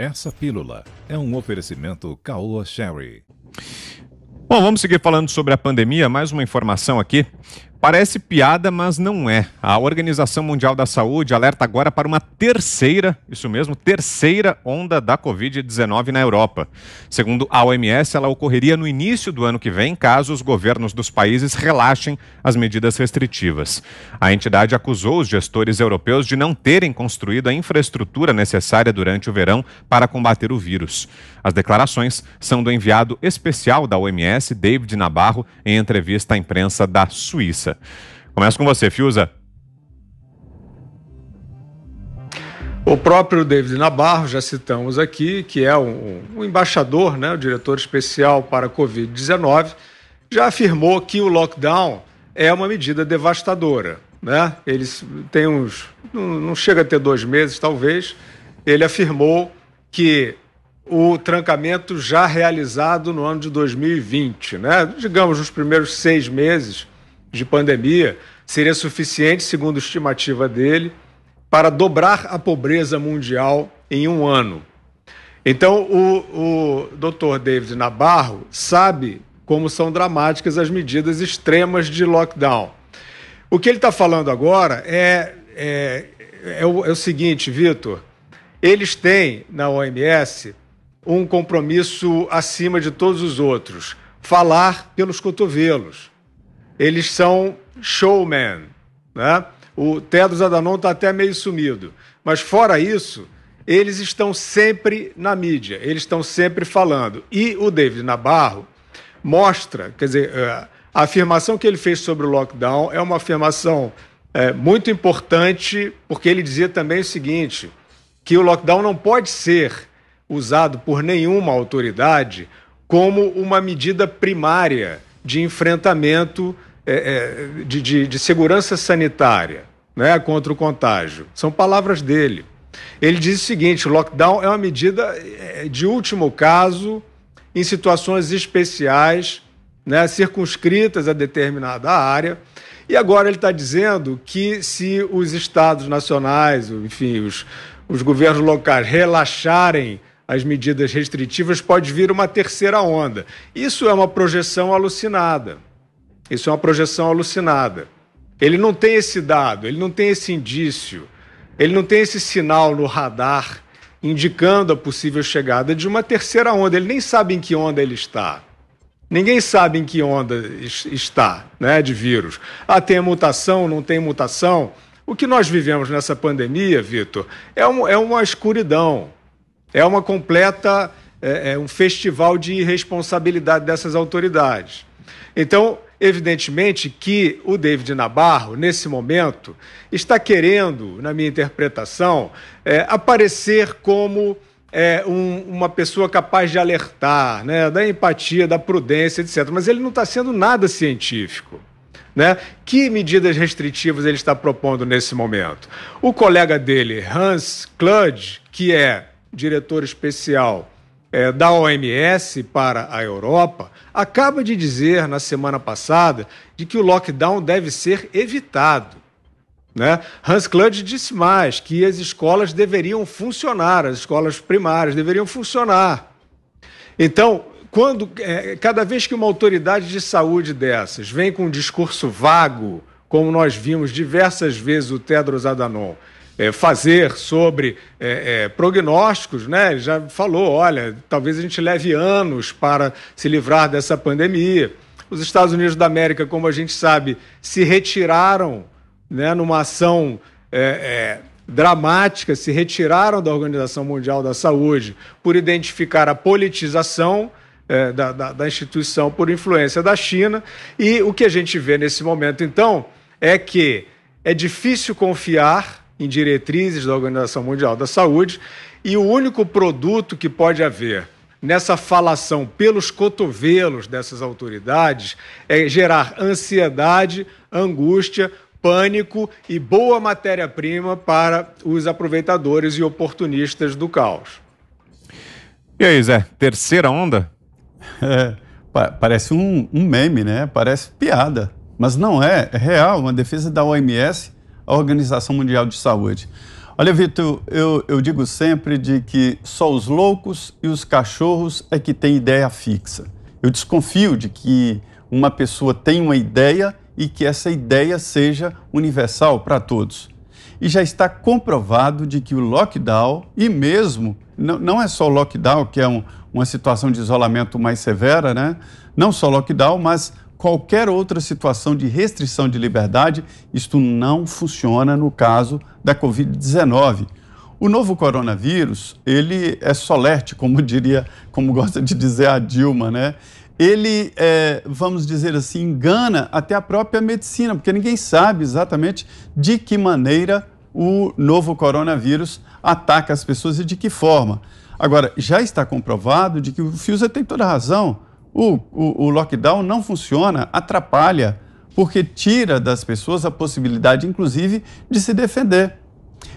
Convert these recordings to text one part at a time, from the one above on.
Essa pílula é um oferecimento Caoa Sherry. Bom, vamos seguir falando sobre a pandemia. Mais uma informação aqui. Parece piada, mas não é. A Organização Mundial da Saúde alerta agora para uma terceira, isso mesmo, terceira onda da Covid-19 na Europa. Segundo a OMS, ela ocorreria no início do ano que vem, caso os governos dos países relaxem as medidas restritivas. A entidade acusou os gestores europeus de não terem construído a infraestrutura necessária durante o verão para combater o vírus. As declarações são do enviado especial da OMS, David Nabarro, em entrevista à imprensa da Suíça imprensa. Começo com você, Fiuza. O próprio David Nabarro, já citamos aqui, que é um, um embaixador, né, o diretor especial para a Covid-19, já afirmou que o lockdown é uma medida devastadora. Né? Ele tem uns. Não, não chega a ter dois meses, talvez. Ele afirmou que o trancamento já realizado no ano de 2020, né? digamos, nos primeiros seis meses, de pandemia seria suficiente, segundo estimativa dele, para dobrar a pobreza mundial em um ano. Então, o, o Dr. David Nabarro sabe como são dramáticas as medidas extremas de lockdown. O que ele está falando agora é, é, é, o, é o seguinte, Vitor: eles têm na OMS um compromisso acima de todos os outros falar pelos cotovelos eles são showman, né? O Tedros Adhanom está até meio sumido, mas fora isso, eles estão sempre na mídia, eles estão sempre falando. E o David Nabarro mostra, quer dizer, é, a afirmação que ele fez sobre o lockdown é uma afirmação é, muito importante, porque ele dizia também o seguinte: que o lockdown não pode ser usado por nenhuma autoridade como uma medida primária de enfrentamento é, é, de, de, de segurança sanitária né, contra o contágio. São palavras dele. Ele diz o seguinte: o lockdown é uma medida é, de último caso em situações especiais, né, circunscritas a determinada área. E agora ele está dizendo que se os estados nacionais, enfim, os, os governos locais relaxarem as medidas restritivas, pode vir uma terceira onda. Isso é uma projeção alucinada. Isso é uma projeção alucinada. Ele não tem esse dado, ele não tem esse indício, ele não tem esse sinal no radar indicando a possível chegada de uma terceira onda. Ele nem sabe em que onda ele está. Ninguém sabe em que onda está, né, de vírus. Ah, tem mutação, não tem mutação. O que nós vivemos nessa pandemia, Vitor, é, um, é uma escuridão, é uma completa, é, é um festival de irresponsabilidade dessas autoridades. Então, Evidentemente que o David Nabarro, nesse momento, está querendo, na minha interpretação, é, aparecer como é, um, uma pessoa capaz de alertar, né, da empatia, da prudência, etc. Mas ele não está sendo nada científico. Né? Que medidas restritivas ele está propondo nesse momento? O colega dele, Hans Kludge, que é diretor especial é, da OMS para a Europa acaba de dizer na semana passada de que o lockdown deve ser evitado. Né? Hans Klug disse mais que as escolas deveriam funcionar, as escolas primárias deveriam funcionar. Então, quando é, cada vez que uma autoridade de saúde dessas vem com um discurso vago, como nós vimos diversas vezes o Tedros Adhanom, é, fazer sobre é, é, prognósticos, né? Ele já falou, olha, talvez a gente leve anos para se livrar dessa pandemia. Os Estados Unidos da América, como a gente sabe, se retiraram né, numa ação é, é, dramática, se retiraram da Organização Mundial da Saúde por identificar a politização da, da, da, instituição por influência da China. E o que a gente vê nesse momento, então, é que é difícil confiar em diretrizes da Organização Mundial da Saúde, e o único produto que pode haver nessa falação pelos cotovelos dessas autoridades é gerar ansiedade, angústia, pânico e boa matéria-prima para os aproveitadores e oportunistas do caos. E aí, Zé, terceira onda? É, parece um, um meme, né? Parece piada. Mas não é, é real. Uma defesa da OMS a Organização Mundial de Saúde. Olha, Vitor, eu, eu digo sempre de que só os loucos e os cachorros é que têm ideia fixa. Eu desconfio de que uma pessoa tenha uma ideia e que essa ideia seja universal para todos. E já está comprovado de que o lockdown, e mesmo, não, não é só o lockdown, que é um, uma situação de isolamento mais severa, né? Não só lockdown, mas qualquer outra situação de restrição de liberdade, isto não funciona no caso da Covid-19. O novo coronavírus, ele é solerte, como diria, como gosta de dizer a Dilma, né? Ele, é, vamos dizer assim, engana até a própria medicina, porque ninguém sabe exatamente de que maneira o novo coronavírus ataca as pessoas e de que forma. Agora, já está comprovado de que o Fiusa tem toda razão o, o, o lockdown não funciona, atrapalha, porque tira das pessoas a possibilidade, inclusive, de se defender.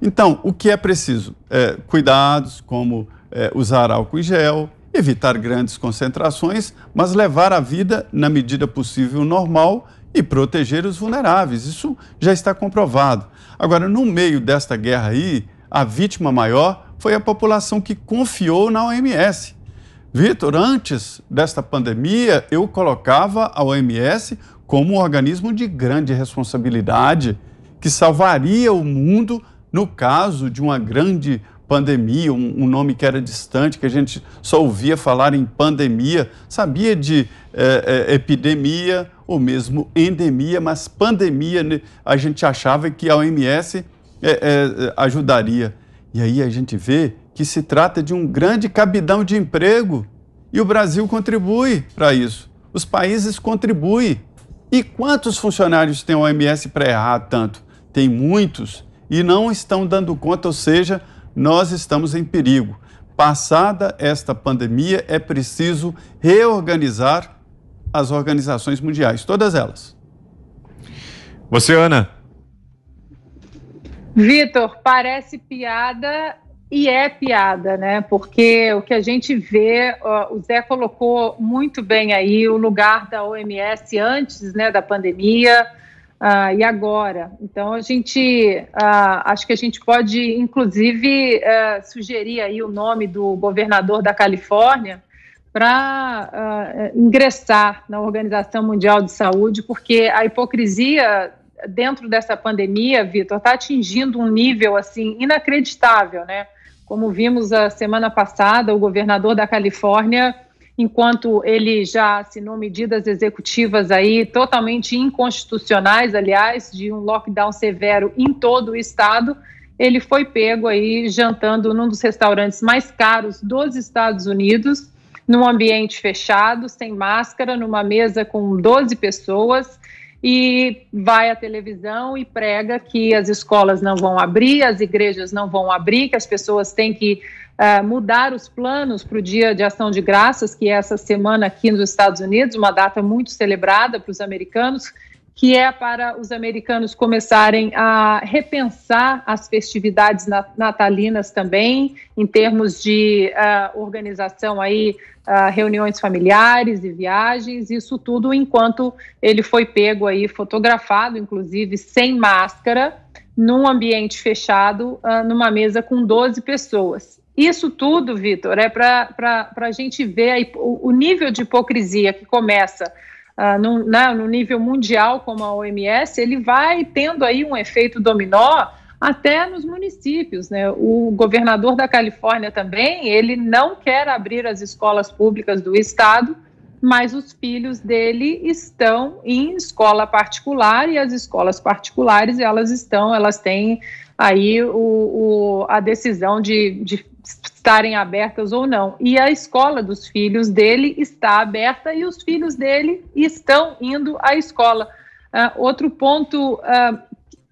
Então, o que é preciso? É, cuidados como é, usar álcool em gel, evitar grandes concentrações, mas levar a vida, na medida possível, normal e proteger os vulneráveis. Isso já está comprovado. Agora, no meio desta guerra aí, a vítima maior foi a população que confiou na OMS. Vitor, antes desta pandemia, eu colocava a OMS como um organismo de grande responsabilidade que salvaria o mundo no caso de uma grande pandemia, um, um, nome que era distante, que a gente só ouvia falar em pandemia, sabia de eh, eh epidemia ou mesmo endemia, mas pandemia né, a gente achava que a OMS eh, eh, ajudaria. E aí a gente vê que se trata de um grande cabidão de emprego e o Brasil contribui para isso. Os países contribuem. E quantos funcionários tem a OMS para errar tanto? Tem muitos e não estão dando conta, ou seja, nós estamos em perigo. Passada esta pandemia, é preciso reorganizar as organizações mundiais, todas elas. Você, Ana. Vitor, parece piada, e é piada, né? Porque o que a gente vê, o Zé colocou muito bem aí o lugar da OMS antes né, da pandemia uh, e agora. Então a gente uh, acho que a gente pode, inclusive, uh, sugerir aí o nome do governador da Califórnia para ah, ingressar na Organização Mundial de Saúde, porque a hipocrisia dentro dessa pandemia, Vitor, está atingindo um nível assim inacreditável, né? Como vimos a semana passada, o governador da Califórnia, enquanto ele já assinou medidas executivas aí totalmente inconstitucionais, aliás, de um lockdown severo em todo o estado, ele foi pego aí jantando num dos restaurantes mais caros dos Estados Unidos, num ambiente fechado, sem máscara, numa mesa com 12 pessoas e vai à televisão e prega que as escolas não vão abrir, as igrejas não vão abrir, que as pessoas têm que uh, mudar os planos para o Dia de Ação de Graças, que é essa semana aqui nos Estados Unidos, uma data muito celebrada para os americanos que é para os americanos começarem a repensar as festividades natalinas também, em termos de uh, organização aí, uh, reuniões familiares e viagens, isso tudo enquanto ele foi pego aí, fotografado, inclusive sem máscara, num ambiente fechado, uh, numa mesa com 12 pessoas. Isso tudo, Vitor, é para a gente ver aí, o, o nível de hipocrisia que começa uh, ah, no, na, né, no nível mundial, como a OMS, ele vai tendo aí um efeito dominó até nos municípios. Né? O governador da Califórnia também, ele não quer abrir as escolas públicas do estado, mas os filhos dele estão em escola particular e as escolas particulares elas estão, elas têm aí o, o a decisão de, de estarem abertas ou não. E a escola dos filhos dele está aberta e os filhos dele estão indo à escola. Uh, outro ponto uh,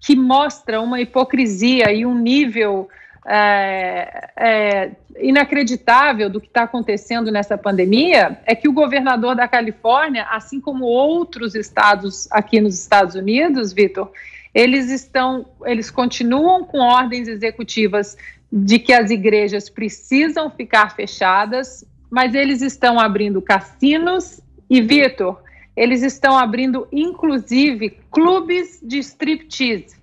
que mostra uma hipocrisia e um nível eh, eh, inacreditável do que está acontecendo nessa pandemia é que o governador da Califórnia, assim como outros estados aqui nos Estados Unidos, Vitor, eles estão, eles continuam com ordens executivas de que as igrejas precisam ficar fechadas, mas eles estão abrindo cassinos e, Vitor, eles estão abrindo inclusive clubes de striptease,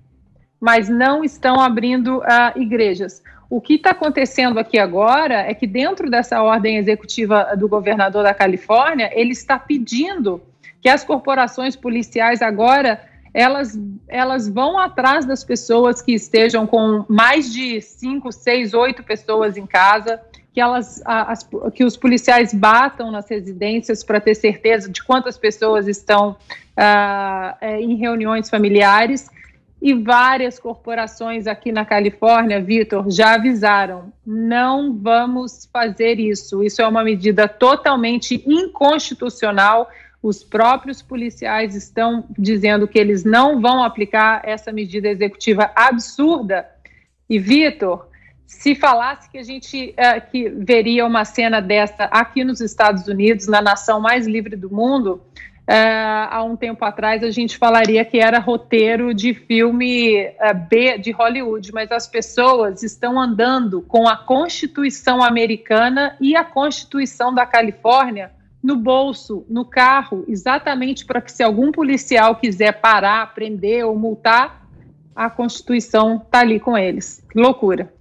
mas não estão abrindo uh, igrejas. O que está acontecendo aqui agora é que, dentro dessa ordem executiva do governador da Califórnia, ele está pedindo que as corporações policiais agora elas, elas vão atrás das pessoas que estejam com mais de cinco, seis, oito pessoas em casa, que, elas, as, que os policiais batam nas residências para ter certeza de quantas pessoas estão ah, é, em reuniões familiares. E várias corporações aqui na Califórnia, Vitor, já avisaram: não vamos fazer isso. Isso é uma medida totalmente inconstitucional os próprios policiais estão dizendo que eles não vão aplicar essa medida executiva absurda. E, Vitor, se falasse que a gente eh, que veria uma cena dessa aqui nos Estados Unidos, na nação mais livre do mundo, eh, há um tempo atrás a gente falaria que era roteiro de filme eh, B de Hollywood, mas as pessoas estão andando com a Constituição americana e a Constituição da Califórnia no bolso, no carro, exatamente para que se algum policial quiser parar, prender ou multar, a Constituição está ali com eles. Que loucura.